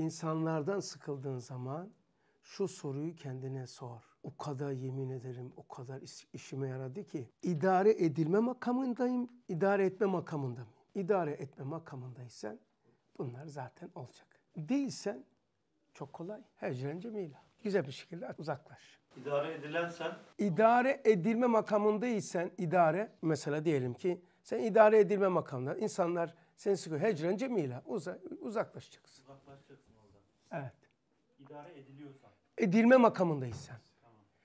insanlardan sıkıldığın zaman şu soruyu kendine sor. O kadar yemin ederim o kadar iş, işime yaradı ki idare edilme makamındayım, idare etme makamında mıyım? İdare etme makamındaysan bunlar zaten olacak. Değilsen çok kolay. Hecren cemila. Güzel bir şekilde uzaklaş. İdare edilensen? İdare edilme makamındaysan idare mesela diyelim ki sen idare edilme makamında insanlar seni sıkıyor. Hecren cemila. Uza, uzaklaşacaksın. Uzaklaşacaksın. Evet. İdare ediliyorsa. Edilme makamındayız Tamam.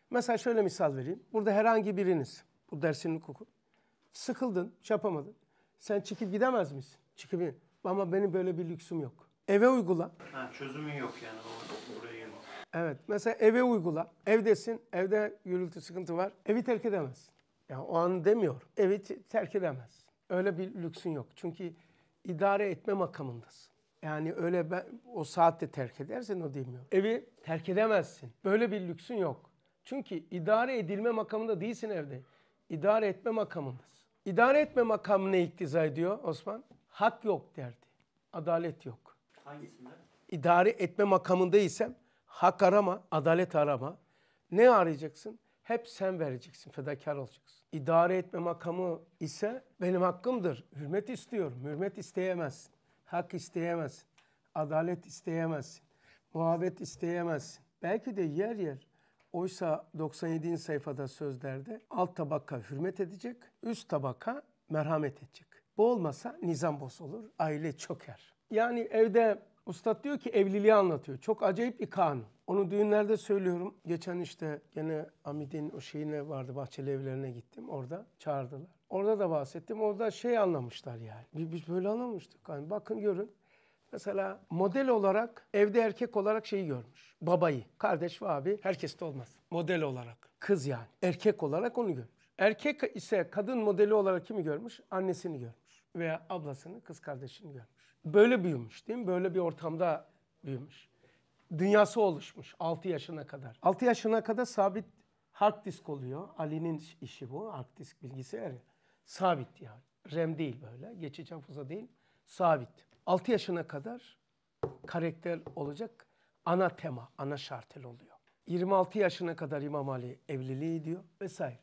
Mesela şöyle misal vereyim. Burada herhangi biriniz bu dersin hukuku sıkıldın, şey yapamadın. Sen çıkıp gidemez misin? Çıkıp ama benim böyle bir lüksüm yok. Eve uygula. Ha, çözümün yok yani. Evet. Mesela eve uygula. Evdesin. Evde gürültü sıkıntı var. Evi terk edemezsin. Yani o an demiyor. Evi terk edemez. Öyle bir lüksün yok. Çünkü idare etme makamındasın. Yani öyle ben, o saatte terk edersen o demiyor. Evi terk edemezsin. Böyle bir lüksün yok. Çünkü idare edilme makamında değilsin evde. İdare etme makamındasın. İdare etme makamı ne iktiza ediyor Osman? Hak yok derdi. Adalet yok. Hangisinde? İdare etme makamındaysam hak arama, adalet arama. Ne arayacaksın? Hep sen vereceksin, fedakar olacaksın. İdare etme makamı ise benim hakkımdır. Hürmet istiyorum, hürmet isteyemezsin. Hak isteyemezsin. Adalet isteyemezsin. Muhabbet isteyemezsin. Belki de yer yer oysa 97. sayfada sözlerde alt tabaka hürmet edecek, üst tabaka merhamet edecek. Bu olmasa nizam boz olur, aile çöker. Yani evde Ustad diyor ki evliliği anlatıyor. Çok acayip bir kanun. Onu düğünlerde söylüyorum. Geçen işte gene Amid'in o şeyine vardı. Bahçeli evlerine gittim. Orada çağırdılar. Orada da bahsettim. Orada şey anlamışlar yani. Biz, böyle anlamıştık. Yani bakın görün. Mesela model olarak evde erkek olarak şeyi görmüş. Babayı, kardeş ve abi herkes de olmaz. Model olarak. Kız yani. Erkek olarak onu görmüş. Erkek ise kadın modeli olarak kimi görmüş? Annesini görmüş. Veya ablasını, kız kardeşini görmüş. Böyle büyümüş değil mi? Böyle bir ortamda büyümüş. Dünyası oluşmuş 6 yaşına kadar. 6 yaşına kadar sabit hard disk oluyor. Ali'nin işi bu. Hard disk bilgisayarı. Sabit yani. Rem değil böyle. Geçeceğim fıza değil. Sabit. 6 yaşına kadar karakter olacak. Ana tema, ana şartel oluyor. 26 yaşına kadar İmam Ali evliliği diyor vesaire.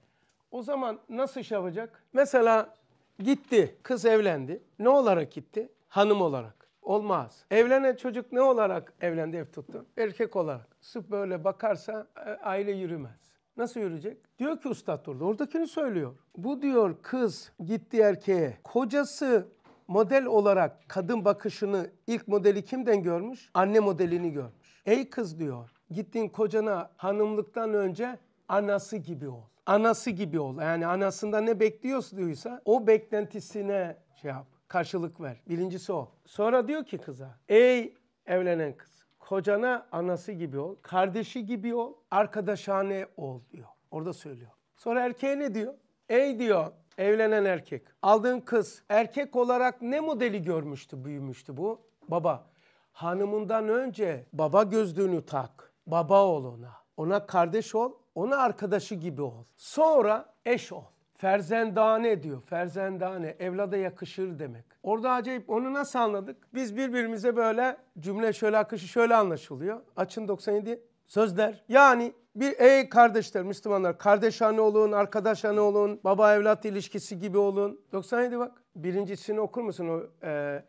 O zaman nasıl iş yapacak? Mesela gitti, kız evlendi. Ne olarak gitti? Hanım olarak. Olmaz. Evlenen çocuk ne olarak evlendi ev tuttu? Erkek olarak. Sırf böyle bakarsa e, aile yürümez. Nasıl yürüyecek? Diyor ki ustad orada. Oradakini söylüyor. Bu diyor kız gitti erkeğe. Kocası model olarak kadın bakışını ilk modeli kimden görmüş? Anne modelini görmüş. Ey kız diyor. Gittin kocana hanımlıktan önce anası gibi ol. Anası gibi ol. Yani anasında ne bekliyorsa o beklentisine şey yap. Karşılık ver. Birincisi o. Sonra diyor ki kıza. Ey evlenen kız. Kocana anası gibi ol, kardeşi gibi ol, arkadaşhane ol diyor. Orada söylüyor. Sonra erkeğe ne diyor? Ey diyor evlenen erkek, aldığın kız erkek olarak ne modeli görmüştü, büyümüştü bu? Baba. Hanımından önce baba gözlüğünü tak. Baba ol ona. Ona kardeş ol, ona arkadaşı gibi ol. Sonra eş ol. Ferzendane diyor. Ferzendane evlada yakışır demek. Orada acayip onu nasıl anladık? Biz birbirimize böyle cümle şöyle akışı şöyle anlaşılıyor. Açın 97 sözler. Yani bir ey kardeşler Müslümanlar kardeşhane olun, arkadaşhane olun, baba evlat ilişkisi gibi olun. 97 bak birincisini okur musun o e,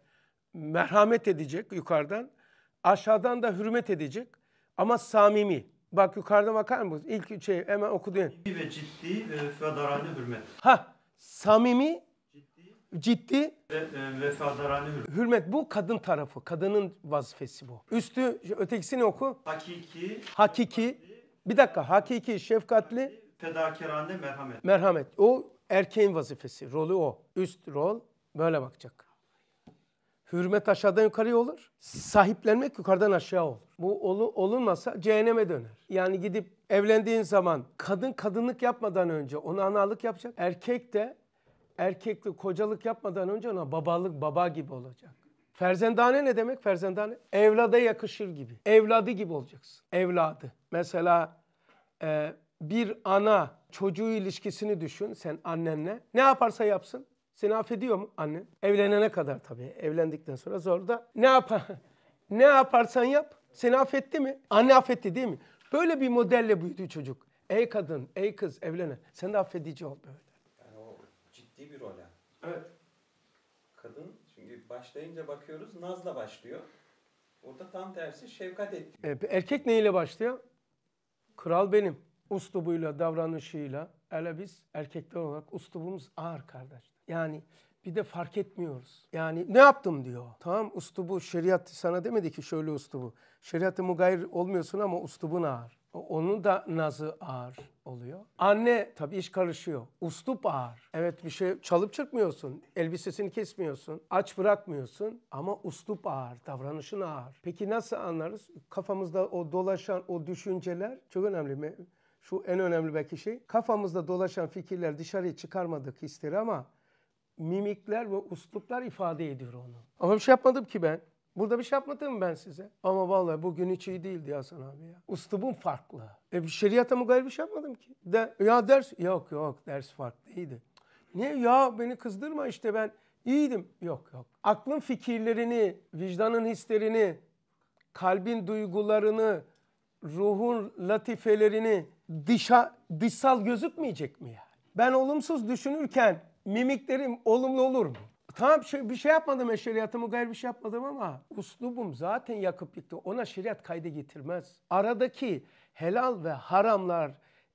merhamet edecek yukarıdan. Aşağıdan da hürmet edecek ama samimi. Bak yukarıda bakar mısınız? İlk şey hemen okudun. Samimi ve ciddi ve vefadarane hürmet. Ha, samimi, ciddi, ciddi ve e, vefadarane hürmet. Hürmet bu kadın tarafı, kadının vazifesi bu. Üstü ötekisini oku. Hakiki. Hakiki. Bir dakika, hakiki, şefkatli. Fedakarane merhamet. Merhamet. O erkeğin vazifesi, rolü o. Üst rol böyle bakacak. Hürmet aşağıdan yukarıya olur. Sahiplenmek yukarıdan aşağı olur. Bu olu, olunmasa cehenneme döner. Yani gidip evlendiğin zaman kadın kadınlık yapmadan önce ona analık yapacak. Erkek de erkeklik kocalık yapmadan önce ona babalık baba gibi olacak. Ferzendane ne demek ferzendane? Evlada yakışır gibi. Evladı gibi olacaksın. Evladı. Mesela e, bir ana çocuğu ilişkisini düşün sen annenle. Ne yaparsa yapsın seni affediyor mu anne? Evlenene kadar tabii. Evlendikten sonra zor da ne yapar? ne yaparsan yap seni affetti mi? Anne affetti değil mi? Böyle bir modelle büyüdü çocuk. Ey kadın, ey kız evlenen. Sen de affedici ol böyle. Yani o ciddi bir rol. Yani. Evet. Kadın çünkü başlayınca bakıyoruz nazla başlıyor. Orada tam tersi şefkat etti. E, erkek neyle başlıyor? Kral benim. Uslubuyla, davranışıyla. Hele biz erkekler olarak uslubumuz ağır kardeş. Yani bir de fark etmiyoruz. Yani ne yaptım diyor. Tamam ustubu şeriat sana demedi ki şöyle ustubu. Şeriatı mugayir olmuyorsun ama ustubun ağır. Onun da nazı ağır oluyor. Anne tabii iş karışıyor. Ustup ağır. Evet bir şey çalıp çırpmıyorsun. Elbisesini kesmiyorsun. Aç bırakmıyorsun. Ama ustup ağır. Davranışın ağır. Peki nasıl anlarız? Kafamızda o dolaşan o düşünceler çok önemli mi? Şu en önemli belki şey. Kafamızda dolaşan fikirler dışarıya çıkarmadık hisleri ama mimikler ve usluplar ifade ediyor onu. Ama bir şey yapmadım ki ben. Burada bir şey yapmadım ben size. Ama vallahi bugün hiç iyi değildi Hasan abi ya. Uslubum farklı. E bir şeriata mukayyet bir şey yapmadım ki. De, ya ders yok yok ders farklıydı. Niye ya beni kızdırma işte ben iyiydim. Yok yok. Aklın fikirlerini, vicdanın hislerini, kalbin duygularını, ruhun latifelerini dışa, dışsal gözükmeyecek mi ya? Ben olumsuz düşünürken mimiklerim olumlu olur mu? Tamam şey, bir şey yapmadım ben şeriatımı gayrı bir şey yapmadım ama uslubum zaten yakıp yıktı. Ona şeriat kaydı getirmez. Aradaki helal ve haramlar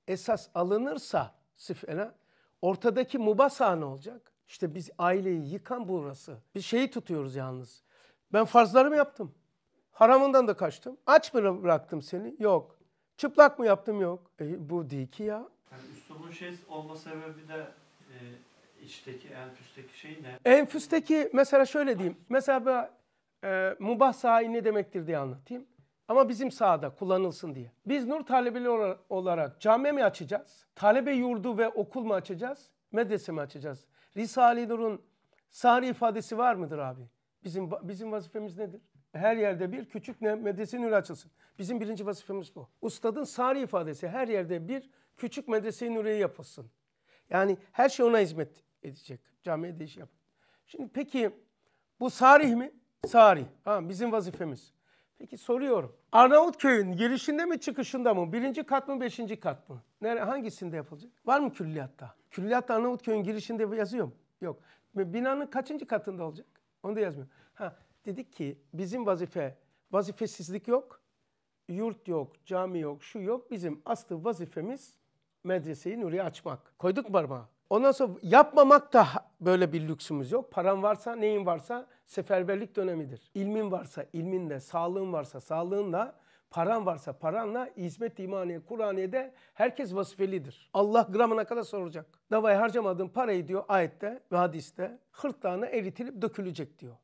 esas alınırsa sifena ortadaki mubasa ne olacak? İşte biz aileyi yıkan burası. Bir şeyi tutuyoruz yalnız. Ben farzlarımı yaptım. Haramından da kaçtım. Aç mı bıraktım seni? Yok. Çıplak mı yaptım? Yok. E, bu değil ki ya. Yani üslubun şey olma sebebi de e, İçteki, enfüsteki şey ne? Enfüsteki mesela şöyle diyeyim. Mesela e, mubah sahi ne demektir diye anlatayım. Ama bizim sahada kullanılsın diye. Biz nur talebeli olarak cami mi açacağız? Talebe yurdu ve okul mu açacağız? Medrese mi açacağız? Risale-i Nur'un sari ifadesi var mıdır abi? Bizim bizim vazifemiz nedir? Her yerde bir küçük ne medrese nur açılsın. Bizim birinci vazifemiz bu. Ustadın sari ifadesi her yerde bir küçük medrese nuriye yapılsın. Yani her şey ona hizmet edecek. Camiye de iş yap. Şimdi peki bu sarih mi? Sarih. Ha, bizim vazifemiz. Peki soruyorum. Arnavutköy'ün girişinde mi çıkışında mı? Birinci kat mı beşinci kat mı? Nere, hangisinde yapılacak? Var mı külliyatta? Külliyatta Arnavutköy'ün girişinde yazıyor mu? Yok. Binanın kaçıncı katında olacak? Onu da yazmıyor. Ha, dedik ki bizim vazife, vazifesizlik yok. Yurt yok, cami yok, şu yok. Bizim aslı vazifemiz medreseyi Nuri'ye açmak. Koyduk barmağı. Ondan sonra yapmamak da böyle bir lüksümüz yok. Paran varsa neyin varsa seferberlik dönemidir. İlmin varsa ilminle, sağlığın varsa sağlığınla, paran varsa paranla, hizmet imaniye, Kur'aniye'de herkes vazifelidir. Allah gramına kadar soracak. Davaya harcamadığın parayı diyor ayette ve hadiste hırtlağına eritilip dökülecek diyor.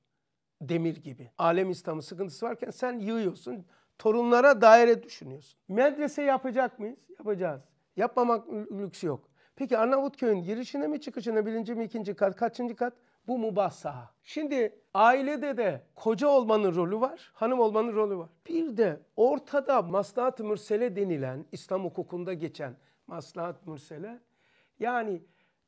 Demir gibi. Alem İslam'ın sıkıntısı varken sen yığıyorsun. Torunlara daire düşünüyorsun. Medrese yapacak mıyız? Yapacağız. Yapmamak lüksü yok. Peki Arnavutköy'ün girişine mi çıkışına birinci mi ikinci kat kaçıncı kat? Bu mubah saha. Şimdi ailede de koca olmanın rolü var, hanım olmanın rolü var. Bir de ortada maslahat mürsele denilen, İslam hukukunda geçen maslahat mürsele, yani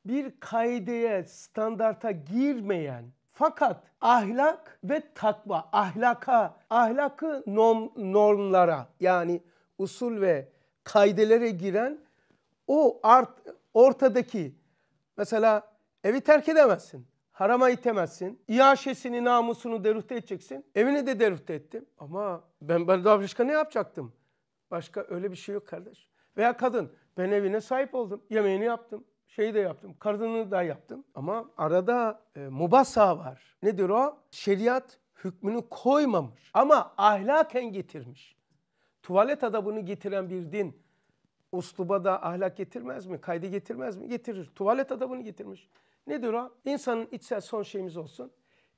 bir kaideye, standarta girmeyen fakat ahlak ve takva, ahlaka, ahlakı norm, normlara yani usul ve kaidelere giren o art ortadaki mesela evi terk edemezsin. Harama itemezsin. İyaşesini, namusunu derüfte edeceksin. Evini de derüfte ettim. Ama ben, ben daha başka ne yapacaktım? Başka öyle bir şey yok kardeş. Veya kadın. Ben evine sahip oldum. Yemeğini yaptım. Şeyi de yaptım. Karnını da yaptım. Ama arada e, mubasa var. Nedir o? Şeriat hükmünü koymamış. Ama ahlaken getirmiş. Tuvalet adabını getiren bir din usluba da ahlak getirmez mi? Kaydı getirmez mi? Getirir. Tuvalet adabını getirmiş. Nedir o? İnsanın içsel son şeyimiz olsun.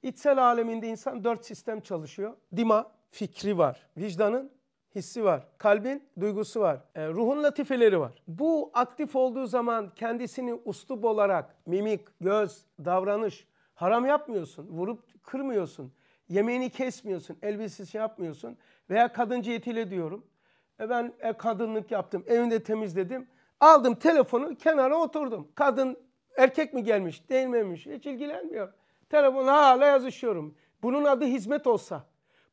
İçsel aleminde insan dört sistem çalışıyor. Dima, fikri var. Vicdanın hissi var. Kalbin duygusu var. E, ruhun latifeleri var. Bu aktif olduğu zaman kendisini uslub olarak mimik, göz, davranış haram yapmıyorsun. Vurup kırmıyorsun. Yemeğini kesmiyorsun. Elbisesi yapmıyorsun. Veya kadın cihetiyle diyorum. E ben e, kadınlık yaptım. Evinde temizledim. Aldım telefonu kenara oturdum. Kadın erkek mi gelmiş değil miymiş hiç ilgilenmiyor. Telefonu hala yazışıyorum. Bunun adı hizmet olsa.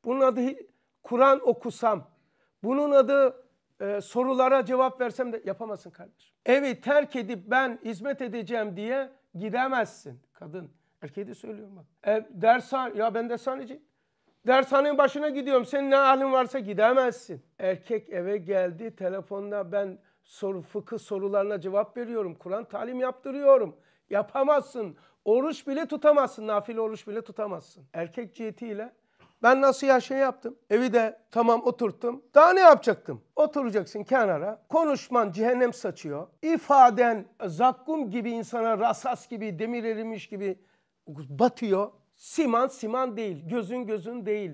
Bunun adı Kur'an okusam. Bunun adı e, sorulara cevap versem de yapamazsın kardeşim. Evi terk edip ben hizmet edeceğim diye gidemezsin kadın. Erkeği de söylüyorum bak. E, dershane, ya ben dershaneciyim. Dershanenin başına gidiyorum. Senin ne halin varsa gidemezsin. Erkek eve geldi. Telefonda ben soru, fıkıh sorularına cevap veriyorum. Kur'an talim yaptırıyorum. Yapamazsın. Oruç bile tutamazsın. Nafile oruç bile tutamazsın. Erkek cihetiyle ben nasıl ya şey yaptım. Evi de tamam oturttum. Daha ne yapacaktım? Oturacaksın kenara. Konuşman cehennem saçıyor. İfaden zakkum gibi insana rasas gibi demir erimiş gibi batıyor. Siman siman değil, gözün gözün değil,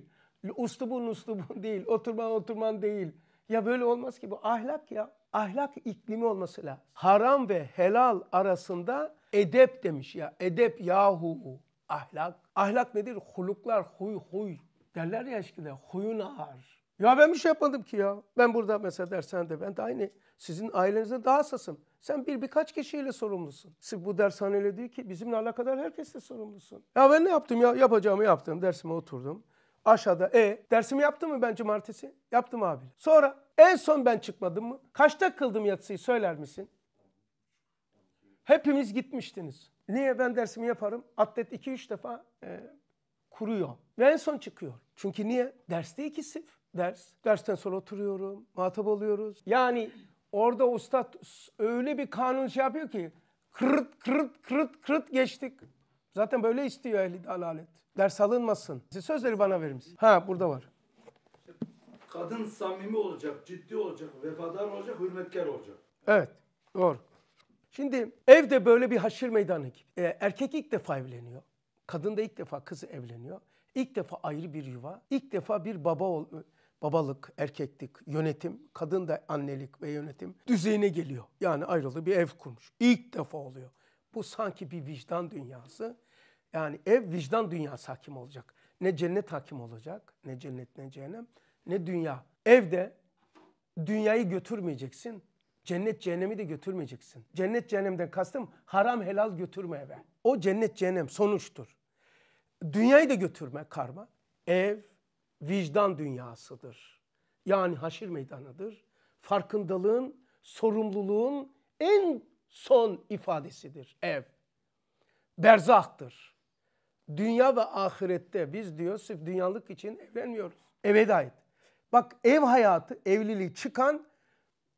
ustubun ustubun değil, oturman oturman değil. Ya böyle olmaz ki bu ahlak ya. Ahlak iklimi olması lazım. Haram ve helal arasında edep demiş ya. Edep yahu ahlak. Ahlak nedir? Huluklar, huy huy. Derler ya eskiden huyun ağır. Ya ben bir şey yapmadım ki ya. Ben burada mesela de ben de aynı sizin ailenizde daha hassasım. Sen bir birkaç kişiyle sorumlusun. Siz bu dershaneyle değil ki bizimle alakadar herkesle sorumlusun. Ya ben ne yaptım ya? Yapacağımı yaptım. Dersime oturdum. Aşağıda e dersimi yaptım mı ben cumartesi? Yaptım abi. Sonra en son ben çıkmadım mı? Kaçta kıldım yatsıyı söyler misin? Hepimiz gitmiştiniz. Niye ben dersimi yaparım? Atlet 2-3 defa e, kuruyor. Ve en son çıkıyor. Çünkü niye? Derste ikisi ders. Dersten sonra oturuyorum, muhatap alıyoruz Yani orada ustad öyle bir kanun şey yapıyor ki kırıt kırıt kırıt kırıt geçtik. Zaten böyle istiyor ehli dalalet. Ders alınmasın. Siz sözleri bana verir Ha burada var. Kadın samimi olacak, ciddi olacak, vefadar olacak, hürmetkar olacak. Evet, doğru. Şimdi evde böyle bir haşir meydanı gibi. Ee, erkek ilk defa evleniyor. Kadın da ilk defa kızı evleniyor. İlk defa ayrı bir yuva, ilk defa bir baba ol, babalık, erkeklik, yönetim, kadın da annelik ve yönetim düzeyine geliyor. Yani ayrıldı bir ev kurmuş. İlk defa oluyor. Bu sanki bir vicdan dünyası. Yani ev vicdan dünyası hakim olacak. Ne cennet hakim olacak, ne cennet ne cehennem, ne dünya. Evde dünyayı götürmeyeceksin, cennet cehennemi de götürmeyeceksin. Cennet cehennemden kastım haram helal götürme eve. O cennet cehennem sonuçtur. Dünyayı da götürme karma. Ev, vicdan dünyasıdır. Yani haşir meydanıdır. Farkındalığın, sorumluluğun en son ifadesidir ev. Berzahtır. Dünya ve ahirette biz diyor sırf dünyalık için evlenmiyoruz. Eve dair. Bak ev hayatı, evliliği çıkan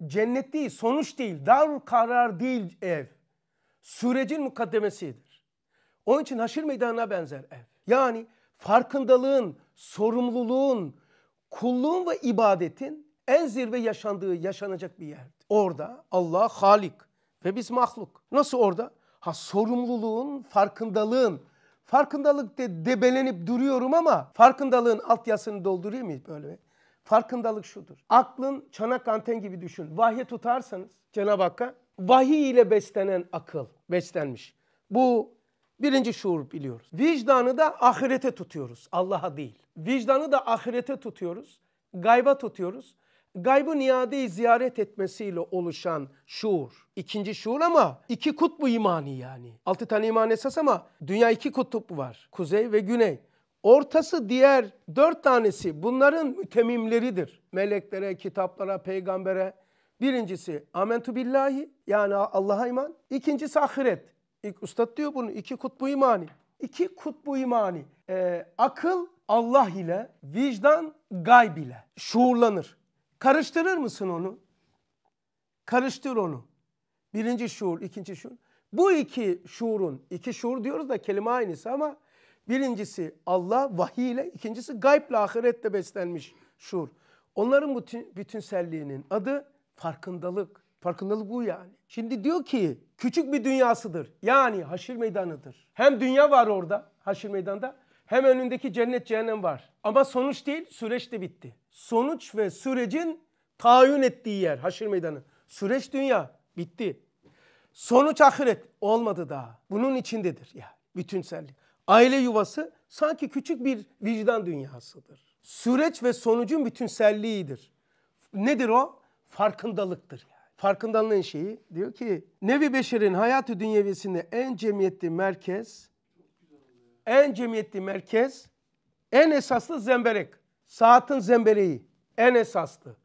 cennet değil, sonuç değil, dar karar değil ev. Sürecin mukaddemesidir. Onun için haşir meydanına benzer ev. Yani farkındalığın, sorumluluğun, kulluğun ve ibadetin en zirve yaşandığı yaşanacak bir yerdi. Orada Allah Halik ve biz mahluk. Nasıl orada? Ha sorumluluğun, farkındalığın. Farkındalık de debelenip duruyorum ama farkındalığın altyasını doldurayım mı böyle? Farkındalık şudur. Aklın çanak anten gibi düşün. Vahye tutarsanız Cenab-ı Hakk'a vahiy ile beslenen akıl beslenmiş. Bu birinci şuur biliyoruz. Vicdanı da ahirete tutuyoruz. Allah'a değil. Vicdanı da ahirete tutuyoruz. Gayba tutuyoruz. Gaybı niyadeyi ziyaret etmesiyle oluşan şuur. İkinci şuur ama iki kutbu imani yani. Altı tane iman esas ama dünya iki kutup var. Kuzey ve güney. Ortası diğer dört tanesi bunların mütemimleridir. Meleklere, kitaplara, peygambere. Birincisi Amentu billahi yani Allah'a iman. İkincisi ahiret. İlk ustad diyor bunu iki kutbu imani. İki kutbu imani. Ee, akıl Allah ile, vicdan gayb ile şuurlanır. Karıştırır mısın onu? Karıştır onu. Birinci şuur, ikinci şuur. Bu iki şuurun, iki şuur diyoruz da kelime aynısı ama birincisi Allah vahiy ile, ikincisi gayble ahirette beslenmiş şuur. Onların bütün, bütünselliğinin adı farkındalık. Farkındalık bu yani. Şimdi diyor ki küçük bir dünyasıdır. Yani haşir meydanıdır. Hem dünya var orada haşir meydanda hem önündeki cennet cehennem var. Ama sonuç değil süreç de bitti. Sonuç ve sürecin tayin ettiği yer haşir meydanı. Süreç dünya bitti. Sonuç ahiret olmadı daha. Bunun içindedir ya bütünsellik. Aile yuvası sanki küçük bir vicdan dünyasıdır. Süreç ve sonucun bütünselliğidir. Nedir o? Farkındalıktır. Farkındalığın şeyi diyor ki Nevi Beşer'in hayatı dünyevisinde en cemiyetli merkez en cemiyetli merkez, en esaslı zemberek. Saatin zembereği en esaslı.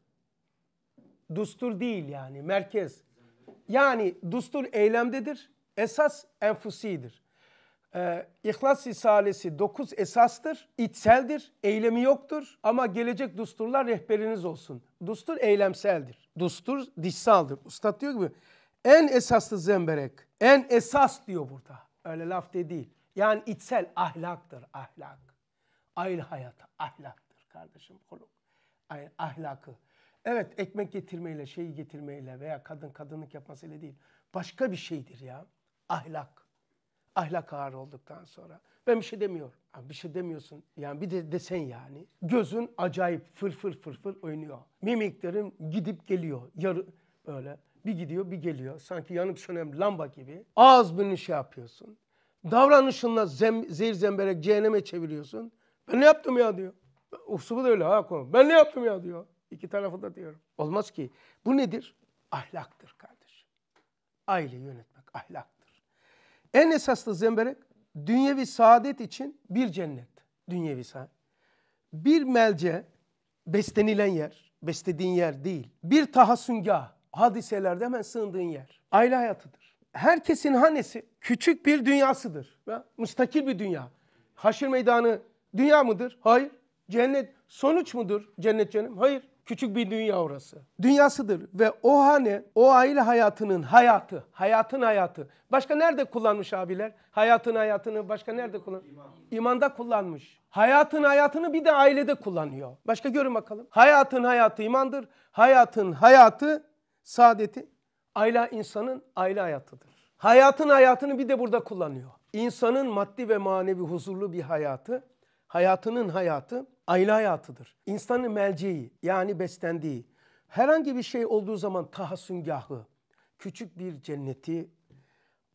Dustur değil yani merkez. Yani dustur eylemdedir. Esas enfusidir. Ee, İhlas Risalesi 9 esastır, içseldir, eylemi yoktur ama gelecek dusturlar rehberiniz olsun. Dustur eylemseldir, dustur dişsaldır. Usta diyor gibi en esaslı zemberek, en esas diyor burada. Öyle laf değil. Yani içsel ahlaktır ahlak. aile hayatı ahlaktır kardeşim kuluk. Ahlakı. Evet ekmek getirmeyle, şeyi getirmeyle veya kadın kadınlık yapmasıyla değil. Başka bir şeydir ya. Ahlak. Ahlak ağır olduktan sonra. Ben bir şey demiyorum. bir şey demiyorsun. Yani bir de desen yani. Gözün acayip fır fır fır fır oynuyor. Mimiklerin gidip geliyor. Yarı böyle bir gidiyor bir geliyor. Sanki yanıp sönen lamba gibi. Ağız bunu şey yapıyorsun. Davranışınla zem, zehir zemberek cehenneme çeviriyorsun. Ben ne yaptım ya diyor. Uhsubu da öyle ha konu. Ben ne yaptım ya diyor. İki tarafı da diyorum. Olmaz ki. Bu nedir? Ahlaktır kardeşim. Aile yönetmek ahlaktır. En esaslı zemberek dünyevi saadet için bir cennet. Dünyevi saadet. Bir melce beslenilen yer, beslediğin yer değil. Bir tahassüngah, hadiselerde hemen sığındığın yer. Aile hayatıdır herkesin hanesi küçük bir dünyasıdır. Müstakil bir dünya. Haşir meydanı dünya mıdır? Hayır. Cennet sonuç mudur? Cennet canım? Hayır. Küçük bir dünya orası. Dünyasıdır ve o hane, o aile hayatının hayatı, hayatın hayatı. Başka nerede kullanmış abiler? Hayatın hayatını başka nerede kullan? İmanda kullanmış. Hayatın hayatını bir de ailede kullanıyor. Başka görün bakalım. Hayatın hayatı imandır. Hayatın hayatı saadeti Ayla insanın aile hayatıdır. Hayatın hayatını bir de burada kullanıyor. İnsanın maddi ve manevi huzurlu bir hayatı, hayatının hayatı aile hayatıdır. İnsanın melceği yani beslendiği, herhangi bir şey olduğu zaman tahassüngahı, küçük bir cenneti,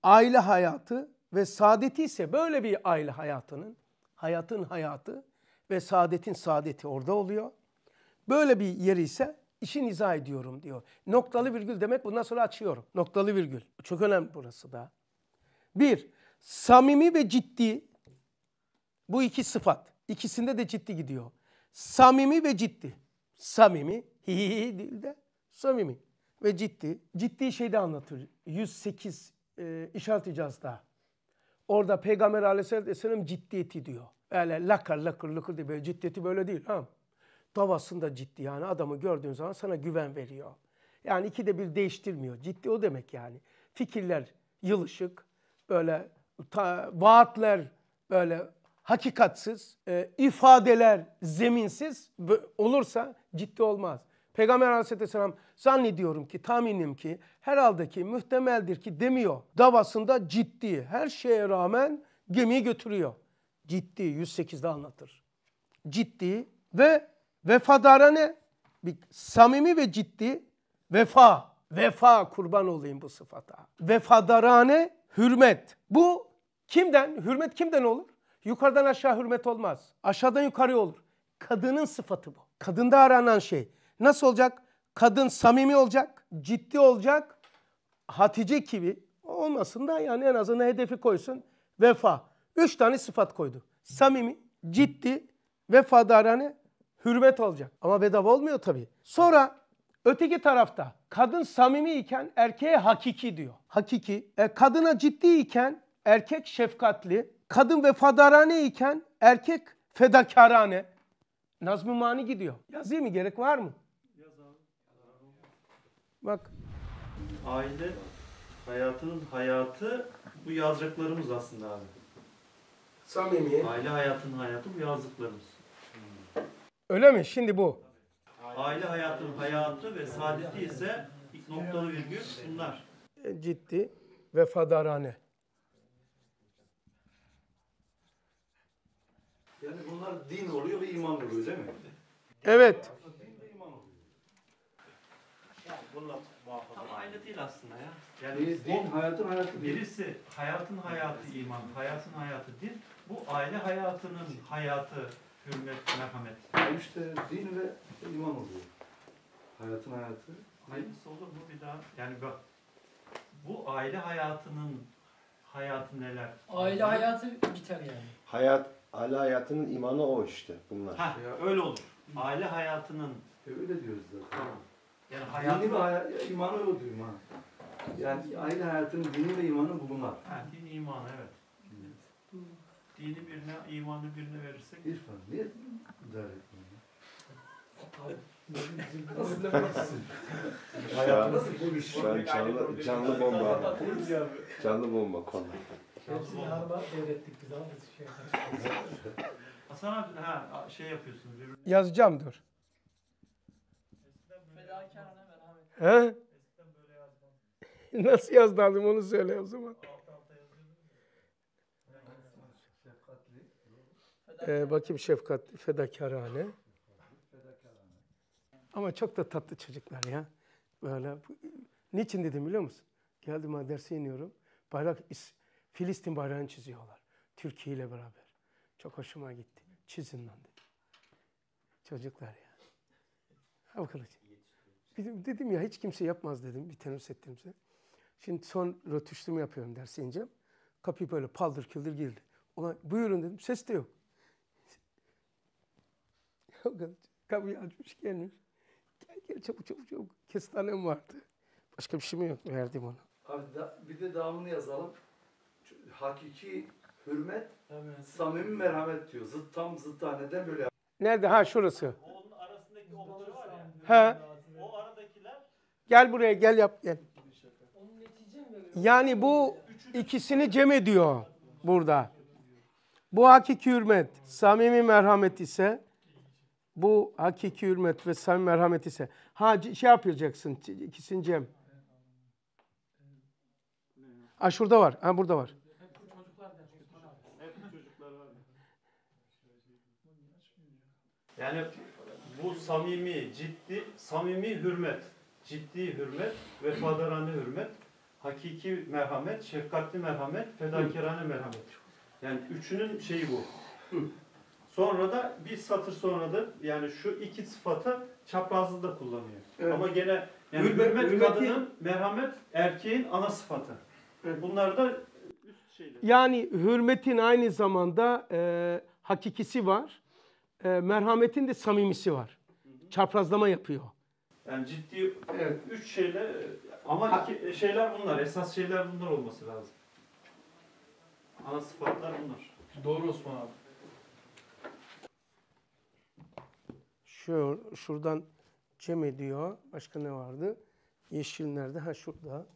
aile hayatı ve saadeti ise böyle bir aile hayatının, hayatın hayatı ve saadetin saadeti orada oluyor. Böyle bir yeri ise İşin izah ediyorum diyor. Noktalı virgül demek bundan sonra açıyorum. Noktalı virgül. Çok önemli burası da. Bir, samimi ve ciddi bu iki sıfat. İkisinde de ciddi gidiyor. Samimi ve ciddi. Samimi, hihihi değil de samimi ve ciddi. Ciddi şeyde anlatır. 108 e, işaret icazda. Orada Peygamber aleyhisselam ciddiyeti diyor. Öyle lakar lakır lakır diye böyle ciddiyeti böyle değil. Ha? davasında ciddi yani adamı gördüğün zaman sana güven veriyor. Yani ikide bir değiştirmiyor. Ciddi o demek yani. Fikirler yılışık, böyle ta, vaatler böyle hakikatsiz, e, ifadeler zeminsiz olursa ciddi olmaz. Peygamber aleyhisselam zannediyorum ki, tahminim ki, herhalde ki, muhtemeldir ki demiyor. Davasında ciddi, her şeye rağmen gemiyi götürüyor. Ciddi, 108'de anlatır. Ciddi ve vefadarane bir samimi ve ciddi vefa, vefa kurban olayım bu sıfata. Vefadarane hürmet. Bu kimden? Hürmet kimden olur? Yukarıdan aşağı hürmet olmaz. Aşağıdan yukarı olur. Kadının sıfatı bu. Kadında aranan şey. Nasıl olacak? Kadın samimi olacak, ciddi olacak. Hatice gibi olmasın da yani en azından hedefi koysun. Vefa. Üç tane sıfat koydu. Samimi, ciddi, vefadarane, hürmet olacak. Ama bedava olmuyor tabii. Sonra öteki tarafta kadın samimi iken erkeğe hakiki diyor. Hakiki. E, kadına ciddi iken erkek şefkatli. Kadın vefadarane iken erkek fedakarane. nazm Mani gidiyor. Yazayım mı? Gerek var mı? Yaz Bak. Aile hayatının hayatı bu yazacaklarımız aslında abi. Samimi. Aile hayatının hayatı bu yazdıklarımız. Öyle mi? Şimdi bu. Aile hayatın hayatı ve saadeti ise ilk noktalı virgül bunlar. E, ciddi ve vefadarane. Yani bunlar din oluyor ve iman oluyor değil mi? Evet. Bununla muhafaza. Tam aynı değil aslında ya. Yani din, din hayatın hayatı Birisi hayatın hayatı iman, hayatın hayatı din. Bu aile hayatının hayatı hürmet, merhamet. Yani işte din ve iman oluyor. Hayatın hayatı. Aynısı olur mu bir daha? Yani bak bu aile hayatının hayatı neler? Aile hayatı biter yani. Hayat, aile hayatının imanı o işte bunlar. Ha, öyle olur. Aile hayatının. E öyle diyoruz zaten. Yani hayatı... Dini ve haya, imanı o diyor. Ha. Yani aile hayatının dini ve imanı bunlar. Ha, din imanı evet dini birine, imanı birine verirsek... İrfan niye idare etmiyor? Hayatımız bu iş. Ben canlı, canlı bomba. canlı bomba konu. Hepsini harba devrettik biz ama şey Hasan abi ha, şey yapıyorsun. Birbirine... Yazacağım dur. He? Nasıl yazdı onu söyle o zaman. Ee, bakayım Şefkat fedakarane. Ama çok da tatlı çocuklar ya. Böyle. Niçin dedim biliyor musun? Geldim ha derse iniyorum. Bayrak, Filistin bayrağını çiziyorlar. Türkiye ile beraber. Çok hoşuma gitti. Çizin lan dedim. Çocuklar ya. Ha bakalım. Dedim, ya hiç kimse yapmaz dedim. Bir tenüs ettim size. Şimdi son rötuşlumu yapıyorum derse ineceğim. Kapıyı böyle paldır küldür girdi. Ulan buyurun dedim. Ses de yok. Kavga kapıyı açmış gelmiş. Gel gel çabuk çabuk çabuk. Kestanem vardı. Başka bir şey mi yok? Verdim ona. Abi da, bir de devamını yazalım. Hakiki hürmet, Tabii. samimi merhamet diyor. Zıt tam zıt tane de böyle Nerede? Ha şurası. Onun arasındaki okçu var ya. He. O aradakiler. Gel buraya gel yap gel. Yani bu ikisini cem ediyor burada. Bu hakiki hürmet, samimi merhamet ise bu hakiki hürmet ve samimi merhamet ise. Ha şey yapacaksın ikisini Cem. Ha şurada var. Ha burada var. Yani bu samimi, ciddi, samimi hürmet, ciddi hürmet, vefadarane hürmet, hakiki merhamet, şefkatli merhamet, fedakarane merhamet. Yani üçünün şeyi bu. Sonra da bir satır sonra da yani şu iki sıfatı çaprazlı da kullanıyor. Evet. Ama gene yani Hürmet, hürmeti... kadının, merhamet erkeğin ana sıfatı. Evet. Bunlar da üst şeyler. Yani hürmetin aynı zamanda e, hakikisi var. E, merhametin de samimisi var. Hı hı. Çaprazlama yapıyor. Yani ciddi evet. üç şeyle ama ha. iki şeyler bunlar. Esas şeyler bunlar olması lazım. Ana sıfatlar bunlar. Doğru Osman abi. Şu, şuradan cem ediyor. Başka ne vardı? Yeşil nerede? Ha şurada.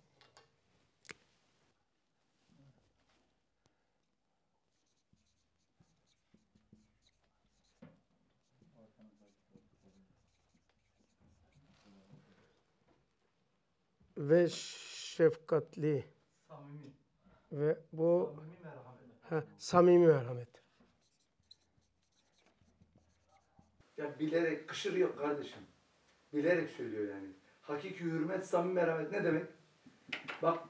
ve şefkatli. Samimi. Ve bu samimi merhamet. Heh, samimi merhamet. Ya bilerek kışır kardeşim. Bilerek söylüyor yani. Hakiki hürmet, samimi merhamet ne demek? Bak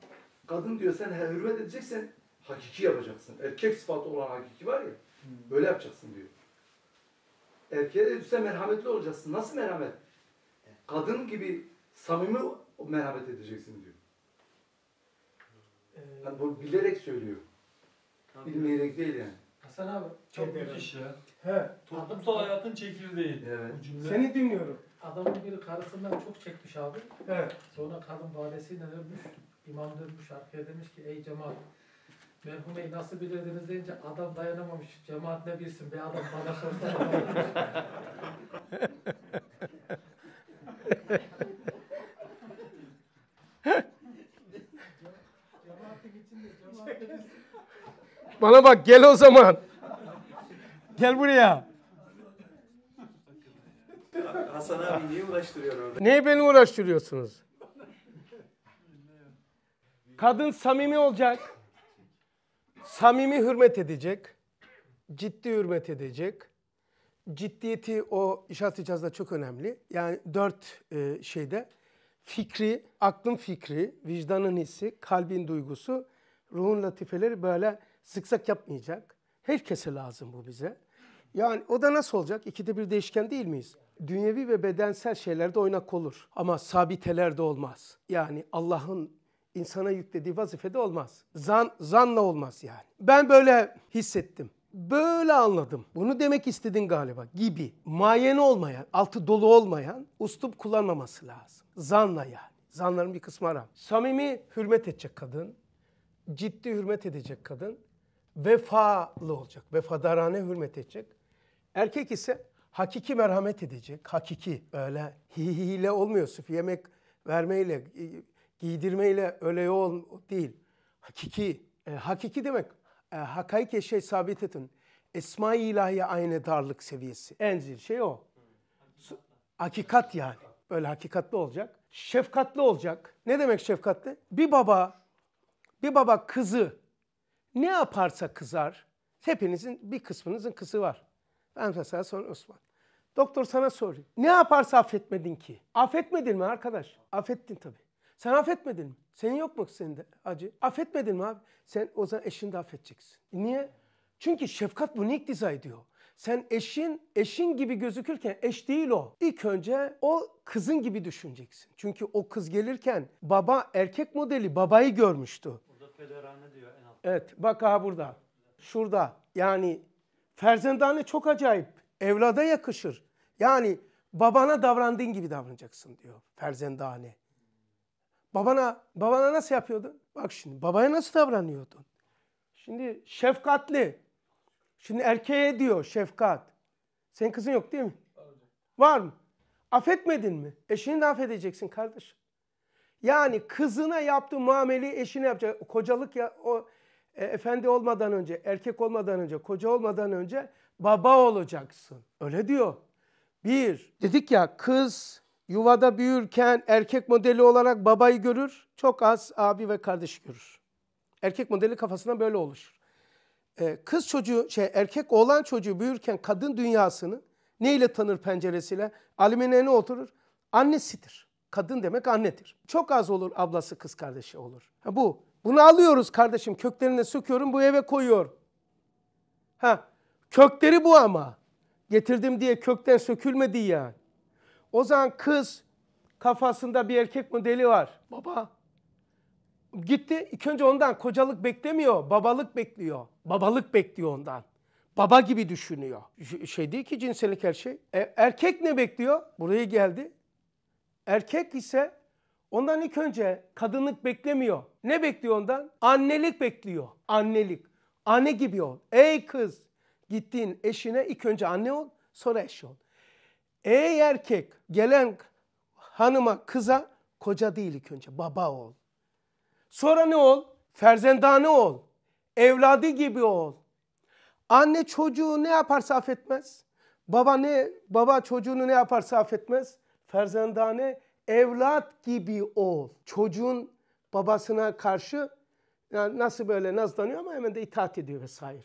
kadın diyor sen hürmet edeceksen hakiki yapacaksın. Erkek sıfatı olan hakiki var ya. Hmm. Böyle yapacaksın diyor. Erkeğe de üstte merhametli olacaksın. Nasıl merhamet? Kadın gibi samimi merhamet edeceksin diyor. Ee, yani bunu bilerek söylüyor. Bilmeyerek değil yani. Hasan abi. Çok Ederim. müthiş ya. He. Toplumsal hayatın çekirdeği. Evet. cümle. Seni dinliyorum. Adamın biri karısından çok çekmiş abi. He. Sonra kadın valisiyle ölmüş. İmam dönmüş arkaya demiş ki ey cemaat merhumeyi nasıl bilirdiniz deyince adam dayanamamış. Cemaat ne bilsin be adam bana sorsa. Bana bak gel o zaman. Gel buraya. Hasan abi niye uğraştırıyorsun orada? Neyi beni uğraştırıyorsunuz? Kadın samimi olacak. Samimi hürmet edecek. Ciddi hürmet edecek. Ciddiyeti o işaret icazda çok önemli. Yani dört e, şeyde fikri, aklın fikri, vicdanın hissi, kalbin duygusu, ruhun latifeleri böyle sıksak yapmayacak. Herkese lazım bu bize. Yani o da nasıl olacak? İkide bir değişken değil miyiz? Dünyevi ve bedensel şeylerde oynak olur ama sabitelerde olmaz. Yani Allah'ın insana yüklediği vazifede olmaz. Zan, zanla olmaz yani. Ben böyle hissettim. Böyle anladım. Bunu demek istedin galiba gibi. Mayene olmayan, altı dolu olmayan ustup kullanmaması lazım. Zanla yani. Zanların bir kısmı haram. Samimi hürmet edecek kadın. Ciddi hürmet edecek kadın. Vefalı olacak. Vefadarane hürmet edecek. Erkek ise hakiki merhamet edecek. Hakiki öyle hile olmuyor. Sırf yemek vermeyle, giydirmeyle öyle yol değil. Hakiki, e, hakiki demek e, hakaike şey sabit etin. Esma-i ilahiye aynı darlık seviyesi. En zil şey o. Hakikat yani. Böyle hakikatli olacak. Şefkatli olacak. Ne demek şefkatli? Bir baba, bir baba kızı ne yaparsa kızar. Hepinizin bir kısmınızın kızı var. Ben mesela sonra Osman. Doktor sana soruyor. Ne yaparsa affetmedin ki? Affetmedin mi arkadaş? Affettin tabii. Sen affetmedin mi? Senin yok mu senin de acı? Affetmedin mi abi? Sen o zaman eşini de affedeceksin. E niye? Çünkü şefkat bunu iktiza ediyor. Sen eşin, eşin gibi gözükürken eş değil o. İlk önce o kızın gibi düşüneceksin. Çünkü o kız gelirken baba erkek modeli babayı görmüştü. Burada pederane diyor en altta. Evet bak aha burada. Şurada yani Ferzendane çok acayip. Evlada yakışır. Yani babana davrandığın gibi davranacaksın diyor ferzendane. Babana babana nasıl yapıyordun? Bak şimdi babaya nasıl davranıyordun? Şimdi şefkatli. Şimdi erkeğe diyor şefkat. Senin kızın yok değil mi? Var mı? Affetmedin mi? Eşini de affedeceksin kardeş. Yani kızına yaptığı muameleyi eşine yapacak. Kocalık ya o e, efendi olmadan önce, erkek olmadan önce, koca olmadan önce baba olacaksın. Öyle diyor. Bir, dedik ya kız yuvada büyürken erkek modeli olarak babayı görür, çok az abi ve kardeş görür. Erkek modeli kafasına böyle oluşur. E, kız çocuğu, şey erkek olan çocuğu büyürken kadın dünyasını neyle tanır penceresiyle? Alimine ne oturur? Annesidir. Kadın demek annedir. Çok az olur ablası kız kardeşi olur. Ha, bu. Bunu alıyoruz kardeşim köklerine söküyorum bu eve koyuyor. Ha kökleri bu ama. Getirdim diye kökten sökülmedi yani. O zaman kız kafasında bir erkek modeli var. Baba gitti ilk önce ondan kocalık beklemiyor babalık bekliyor. Babalık bekliyor ondan. Baba gibi düşünüyor. Şey değil ki cinsellik her şey. E, erkek ne bekliyor? Buraya geldi. Erkek ise ondan ilk önce kadınlık beklemiyor. Ne bekliyor ondan? Annelik bekliyor. Annelik. Anne gibi ol. Ey kız gittiğin eşine ilk önce anne ol sonra eş ol. Ey erkek gelen hanıma kıza koca değil ilk önce baba ol. Sonra ne ol? Ferzendane ol. Evladı gibi ol. Anne çocuğu ne yaparsa affetmez. Baba ne baba çocuğunu ne yaparsa affetmez. Ferzendane evlat gibi ol. Çocuğun babasına karşı yani nasıl böyle nazlanıyor ama hemen de itaat ediyor vesaire.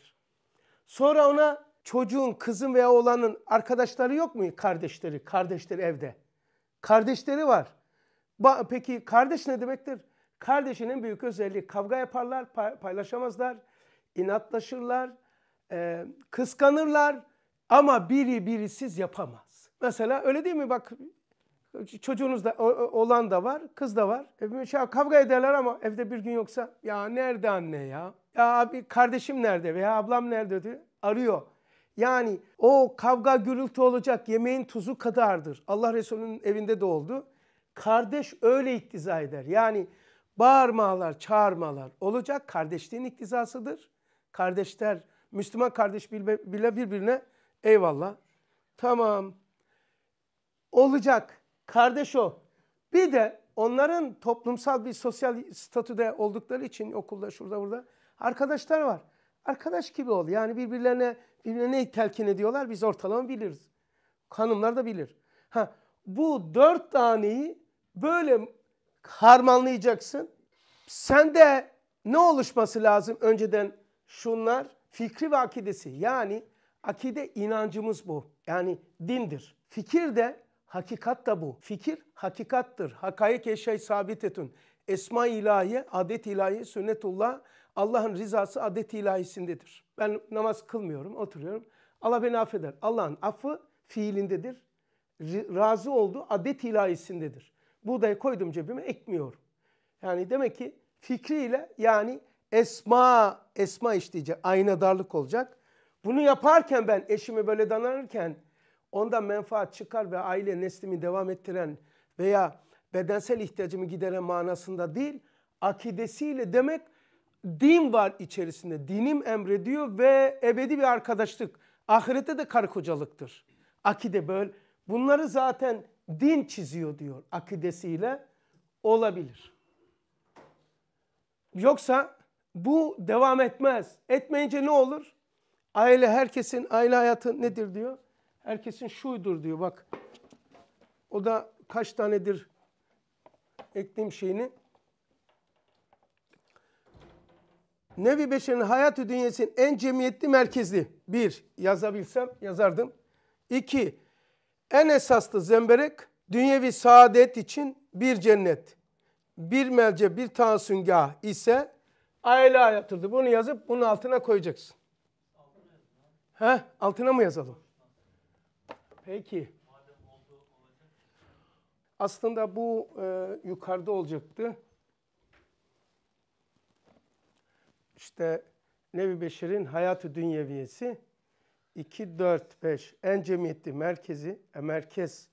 Sonra ona çocuğun, kızın veya oğlanın arkadaşları yok mu? Kardeşleri, kardeşleri evde. Kardeşleri var. Ba Peki kardeş ne demektir? Kardeşin en büyük özelliği kavga yaparlar, pay paylaşamazlar, inatlaşırlar, e, kıskanırlar ama biri birisiz yapamaz. Mesela öyle değil mi? Bak Çocuğunuz da, olan da var, kız da var. E, şey, kavga ederler ama evde bir gün yoksa ya nerede anne ya? Ya abi kardeşim nerede veya ablam nerede diyor. Arıyor. Yani o kavga gürültü olacak yemeğin tuzu kadardır. Allah Resulü'nün evinde de oldu. Kardeş öyle iktiza eder. Yani bağırmalar, çağırmalar olacak. Kardeşliğin iktizasıdır. Kardeşler, Müslüman kardeş bile birbirine eyvallah. Tamam. Olacak. Kardeş o. Bir de onların toplumsal bir sosyal statüde oldukları için okulda şurada burada arkadaşlar var. Arkadaş gibi ol. Yani birbirlerine birbirlerine telkin ediyorlar. Biz ortalama biliriz. Hanımlar da bilir. Ha, bu dört taneyi böyle harmanlayacaksın. Sen de ne oluşması lazım önceden? Şunlar fikri ve akidesi. Yani akide inancımız bu. Yani dindir. Fikir de Hakikat da bu. Fikir hakikattır. Hakayık eşyayı etün. Esma ilahiye, adet ilahi, sünnetullah Allah'ın rızası adet ilahisindedir. Ben namaz kılmıyorum, oturuyorum. Allah beni affeder. Allah'ın affı fiilindedir. razı oldu adet ilahisindedir. Buğdayı koydum cebime ekmiyorum. Yani demek ki fikriyle yani esma, esma işleyecek, aynadarlık olacak. Bunu yaparken ben eşimi böyle danarken Ondan menfaat çıkar ve aile neslimi devam ettiren veya bedensel ihtiyacımı gideren manasında değil, akidesiyle demek din var içerisinde. Dinim emrediyor ve ebedi bir arkadaşlık. Ahirette de karı kocalıktır. Akide böyle. Bunları zaten din çiziyor diyor akidesiyle olabilir. Yoksa bu devam etmez. Etmeyince ne olur? Aile herkesin aile hayatı nedir diyor? Herkesin şuydur diyor bak. O da kaç tanedir ekleyeyim şeyini. Nevi Beşer'in hayatı dünyasının en cemiyetli merkezli. Bir, yazabilsem yazardım. İki, en esaslı zemberek dünyevi saadet için bir cennet. Bir melce, bir tansüngah ise aile hayatıdır. Bunu yazıp bunun altına koyacaksın. He, altına mı yazalım? Peki. Aslında bu e, yukarıda olacaktı. İşte Nevi Beşir'in hayatı dünyeviyesi 2, 4, 5 en cemiyetli merkezi, e, merkez,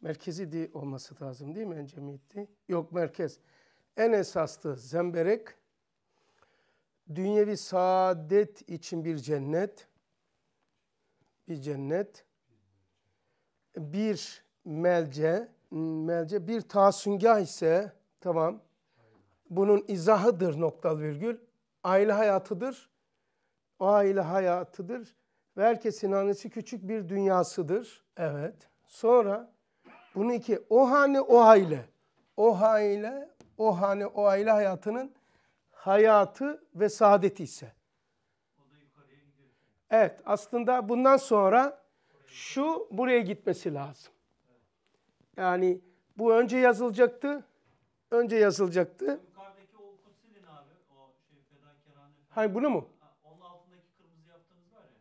merkezi di olması lazım değil mi en cemiyetli? Yok merkez. En esaslı zemberek, dünyevi saadet için bir cennet, bir cennet, bir melce, melce bir tasüngah ise tamam bunun izahıdır noktalı virgül. Aile hayatıdır. O aile hayatıdır. Ve herkesin annesi küçük bir dünyasıdır. Evet. Sonra bunu iki o hane o aile. O aile o hane o aile hayatının hayatı ve saadeti ise. Evet aslında bundan sonra şu buraya gitmesi lazım. Yani bu önce yazılacaktı. Önce yazılacaktı. Yukarıdaki o şey, Hayır bunu mu?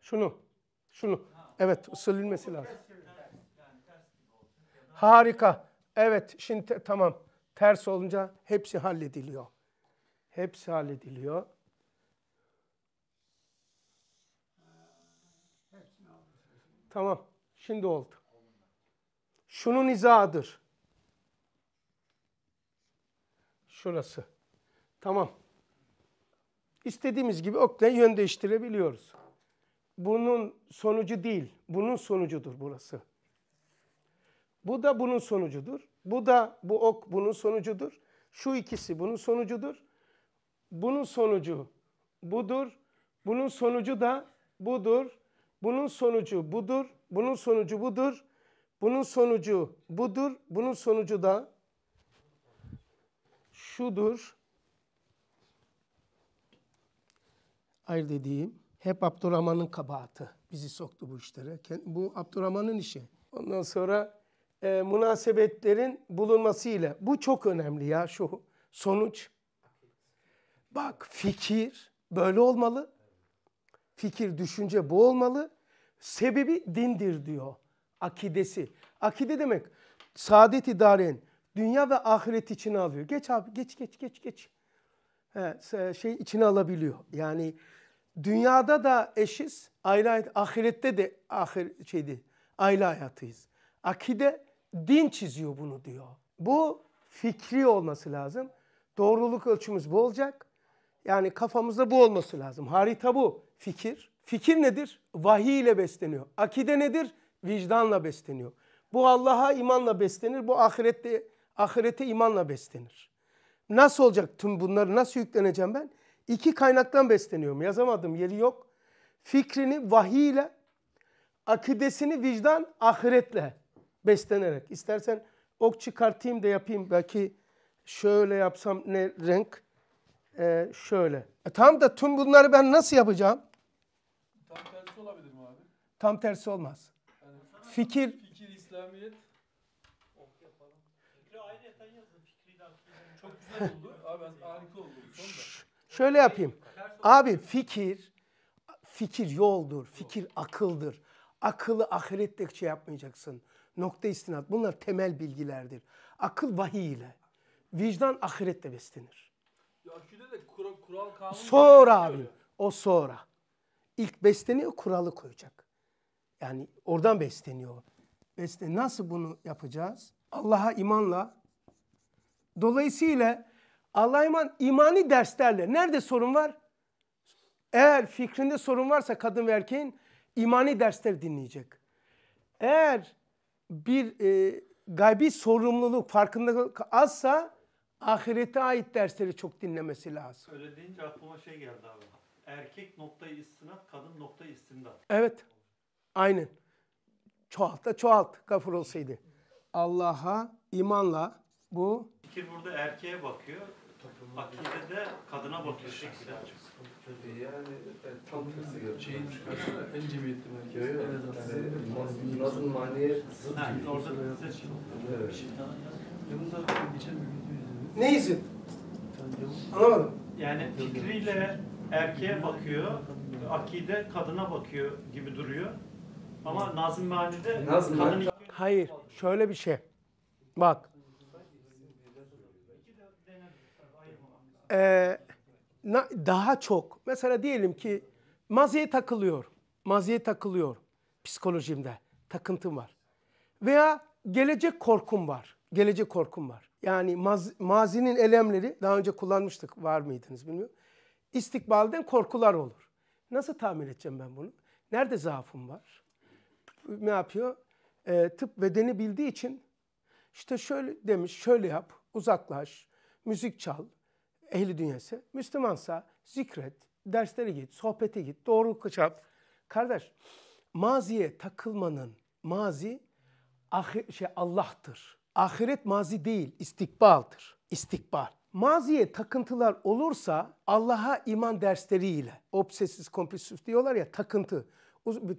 Şunu. Şunu. evet o, silinmesi lazım. Harika. Evet şimdi tamam. Ters olunca hepsi hallediliyor. Hepsi hallediliyor. Tamam. Şimdi oldu. Şunun izadır, Şurası. Tamam. İstediğimiz gibi okla yön değiştirebiliyoruz. Bunun sonucu değil. Bunun sonucudur burası. Bu da bunun sonucudur. Bu da bu ok bunun sonucudur. Şu ikisi bunun sonucudur. Bunun sonucu budur. Bunun sonucu da budur. Bunun sonucu budur, bunun sonucu budur, bunun sonucu budur, bunun sonucu da şudur. Hayır dediğim hep Abdurrahman'ın kabahati. Bizi soktu bu işlere. Bu Abdurrahman'ın işi. Ondan sonra e, münasebetlerin ile Bu çok önemli ya şu sonuç. Bak fikir böyle olmalı fikir, düşünce bu olmalı. Sebebi dindir diyor. Akidesi. Akide demek saadet idaren dünya ve ahiret içine alıyor. Geç abi geç geç geç geç. He, şey içine alabiliyor. Yani dünyada da eşiz, aile ahirette de ahir şeydi. Aile hayatıyız. Akide din çiziyor bunu diyor. Bu fikri olması lazım. Doğruluk ölçümüz bu olacak. Yani kafamızda bu olması lazım. Harita bu fikir. Fikir nedir? Vahiy ile besleniyor. Akide nedir? Vicdanla besleniyor. Bu Allah'a imanla beslenir. Bu ahirette ahirete imanla beslenir. Nasıl olacak tüm bunları? Nasıl yükleneceğim ben? İki kaynaktan besleniyorum. Yazamadım yeri yok. Fikrini vahiy ile, akidesini vicdan, ahiretle beslenerek. İstersen ok çıkartayım da yapayım. Belki şöyle yapsam ne renk? e, şöyle. E, tam da tüm bunları ben nasıl yapacağım? Tam tersi olabilir mi abi? Tam tersi olmaz. Yani, fikir... Fikir, İslamiyet. Şöyle yapayım. Abi fikir, fikir yoldur, fikir akıldır. Akıllı ahirette şey yapmayacaksın. Nokta istinat. Bunlar temel bilgilerdir. Akıl vahiy ile. Vicdan ahirette beslenir. Ya de kural, kural kanun. Sonra abi. O sonra. İlk besleniyor kuralı koyacak. Yani oradan besleniyor. Besle nasıl bunu yapacağız? Allah'a imanla. Dolayısıyla Allah'a iman imani derslerle. Nerede sorun var? Eğer fikrinde sorun varsa kadın ve erkeğin imani dersler dinleyecek. Eğer bir e, gaybi sorumluluk farkında azsa ahirete ait dersleri çok dinlemesi lazım. Öyle deyince aklıma şey geldi abi. Erkek noktayı istinat, kadın noktayı istinat. Evet. Aynen. Çoğalt da çoğalt gafur olsaydı. Allah'a imanla bu... Fikir burada erkeğe bakıyor. Akide de kadına bakıyor şekilde. Yani tam tersi gerçeği çıkarsana en cemiyetli merkez. Nazım maniye zıt gibi. Orada size şey. Evet. Bunu şey da geçen bir gün ne izi? Anlamadım. Yani fikriyle erkeğe bakıyor, akide kadına bakıyor gibi duruyor. Ama Nazım Meali'de Nazım kadın Hayır, şöyle bir şey. Bak. Ee, daha çok. Mesela diyelim ki maziye takılıyor. Maziye takılıyor psikolojimde. Takıntım var. Veya gelecek korkum var. Gelecek korkum var. Yani maz, mazinin elemleri daha önce kullanmıştık var mıydınız bilmiyorum. İstikbalden korkular olur. Nasıl tahmin edeceğim ben bunu? Nerede zaafım var? Ne yapıyor? E, tıp bedeni bildiği için işte şöyle demiş, şöyle yap, uzaklaş, müzik çal, ehli dünyası. Müslümansa zikret, derslere git, sohbete git, doğru kaçap. Kardeş, maziye takılmanın, mazi ahi, şey Allah'tır ahiret mazi değil, istikbaldır. İstikbal. Maziye takıntılar olursa Allah'a iman dersleriyle, obsesif kompulsif diyorlar ya takıntı.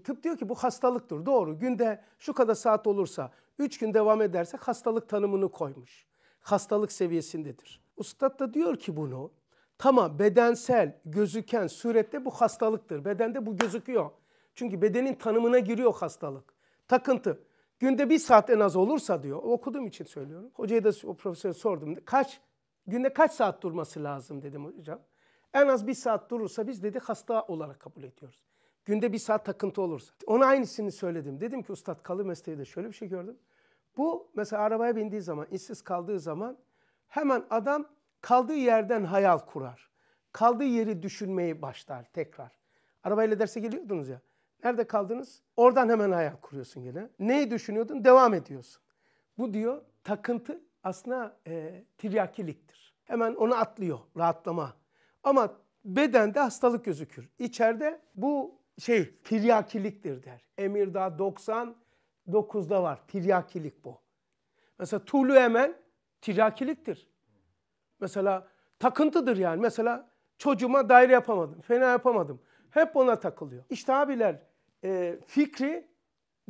Tıp diyor ki bu hastalıktır. Doğru. Günde şu kadar saat olursa, üç gün devam ederse hastalık tanımını koymuş. Hastalık seviyesindedir. Ustad da diyor ki bunu, tamam bedensel gözüken surette bu hastalıktır. Bedende bu gözüküyor. Çünkü bedenin tanımına giriyor hastalık. Takıntı. Günde bir saat en az olursa diyor. Okuduğum için söylüyorum. Hocaya da o profesöre sordum. Kaç günde kaç saat durması lazım dedim hocam. En az bir saat durursa biz dedi hasta olarak kabul ediyoruz. Günde bir saat takıntı olursa. Ona aynısını söyledim. Dedim ki ustad kalı mesleği de şöyle bir şey gördüm. Bu mesela arabaya bindiği zaman, işsiz kaldığı zaman hemen adam kaldığı yerden hayal kurar. Kaldığı yeri düşünmeyi başlar tekrar. Arabayla derse geliyordunuz ya. Nerede kaldınız? Oradan hemen hayal kuruyorsun gene. Neyi düşünüyordun? Devam ediyorsun. Bu diyor takıntı aslında e, tiryakiliktir. Hemen onu atlıyor rahatlama. Ama bedende hastalık gözükür. İçeride bu şey tiryakiliktir der. Emirda 99'da var. Tiryakilik bu. Mesela Tulu Emel tiryakiliktir. Mesela takıntıdır yani. Mesela çocuğuma daire yapamadım, fena yapamadım. Hep ona takılıyor. İşte abiler e, fikri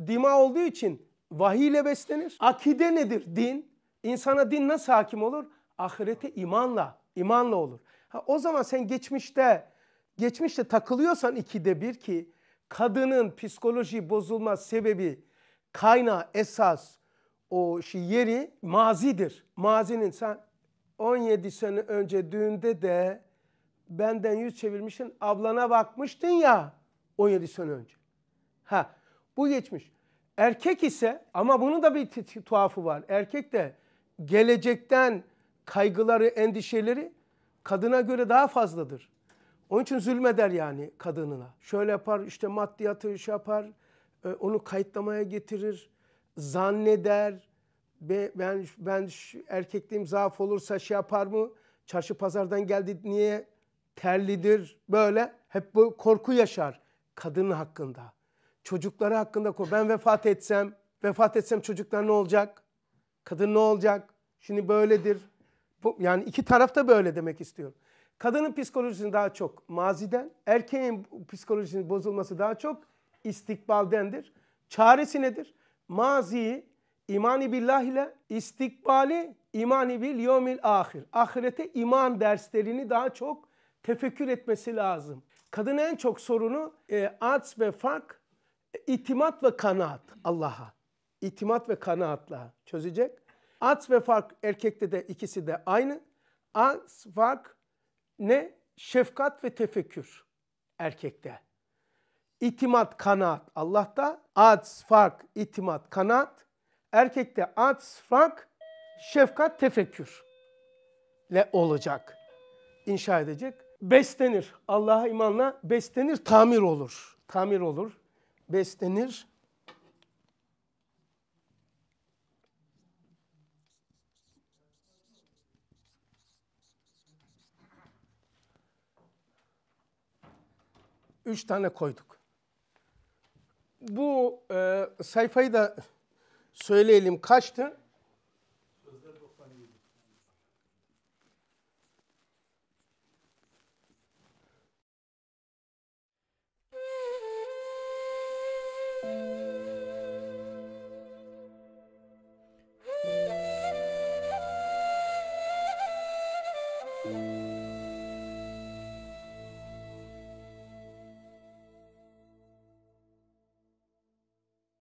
dima olduğu için vahiy ile beslenir. Akide nedir? Din. İnsana din nasıl hakim olur? Ahirete imanla, imanla olur. Ha, o zaman sen geçmişte, geçmişte takılıyorsan ikide bir ki kadının psikoloji bozulma sebebi, kaynağı, esas, o şey yeri mazidir. Mazinin sen 17 sene önce düğünde de benden yüz çevirmiştin, ablana bakmıştın ya 17 sene önce. Ha bu geçmiş. Erkek ise ama bunu da bir tuhafı var. Erkek de gelecekten kaygıları, endişeleri kadına göre daha fazladır. Onun için zulmeder yani kadınına. Şöyle yapar işte maddiyatı şey yapar, e, onu kayıtlamaya getirir, zanneder. Ben, ben erkekliğim zaaf olursa şey yapar mı? Çarşı pazardan geldi niye terlidir böyle hep bu korku yaşar kadının hakkında. Çocukları hakkında ko. Ben vefat etsem, vefat etsem çocuklar ne olacak? Kadın ne olacak? Şimdi böyledir. Bu, yani iki taraf da böyle demek istiyorum. Kadının psikolojisini daha çok maziden, erkeğin psikolojisinin bozulması daha çok istikbaldendir. Çaresi nedir? Maziyi imani billah ile istikbali imani bil yomil ahir. Ahirete iman derslerini daha çok tefekkür etmesi lazım. Kadın en çok sorunu e, aç ve fark İtimat ve kanaat Allah'a. İtimat ve kanaatla çözecek. Ats ve fark erkekte de ikisi de aynı. Ats, fark ne? Şefkat ve tefekkür erkekte. İtimat, kanaat Allah'ta. Ats, fark, itimat, kanaat. Erkekte ats, fark, şefkat, tefekkür le olacak. İnşa edecek. Beslenir. Allah'a imanla beslenir, tamir olur. Tamir olur beslenir. Üç tane koyduk. Bu e, sayfayı da söyleyelim kaçtı?